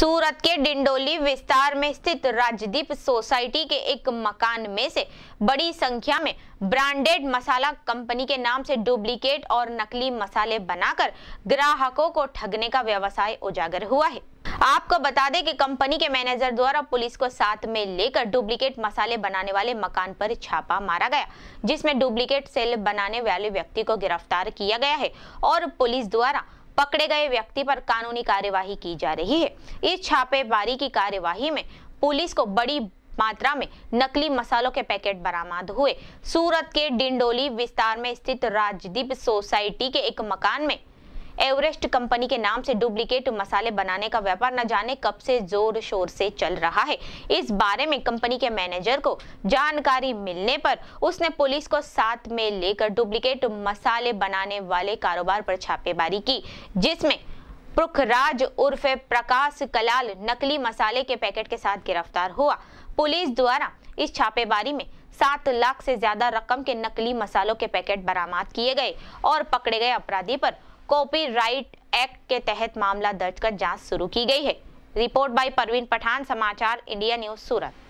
सूरत के डिंडोली विस्तार में स्थित राजदीप सोसाइटी के एक मकान में से बड़ी संख्या में ब्रांडेड मसाला कंपनी के नाम से डुप्लीकेट और नकली मसाले बनाकर ग्राहकों को ठगने का व्यवसाय उजागर हुआ है आपको बता दें कि कंपनी के मैनेजर द्वारा पुलिस को साथ में लेकर डुप्लीकेट मसाले बनाने वाले मकान पर छापा मारा गया जिसमें डुप्लीकेट सेल बनाने वाले व्यक्ति को गिरफ्तार किया गया है और पुलिस द्वारा पकड़े गए व्यक्ति पर कानूनी कार्यवाही की जा रही है इस छापेमारी की कार्यवाही में पुलिस को बड़ी मात्रा में नकली मसालों के पैकेट बरामद हुए सूरत के डिंडोली विस्तार में स्थित राजदीप सोसाइटी के एक मकान में एवरेस्ट कंपनी के नाम से डुप्लीकेट मसाले बनाने का व्यापार न जाने कब से जोर शोर से चल रहा है इस बारे में कंपनी के मैनेजर को जानकारी मिलने पर उसने पुलिस को साथ में लेकर डुप्लीकेट मसाले बनाने वाले कारोबार पर छापेमारी की जिसमें पुखराज उर्फ प्रकाश कलाल नकली मसाले के पैकेट के साथ गिरफ्तार हुआ पुलिस द्वारा इस छापेमारी में सात लाख से ज्यादा रकम के नकली मसालों के पैकेट बरामद किए गए और पकड़े गए अपराधी पर कॉपीराइट एक्ट के तहत मामला दर्ज कर जांच शुरू की गई है रिपोर्ट बाय परवीन पठान समाचार इंडिया न्यूज सूरत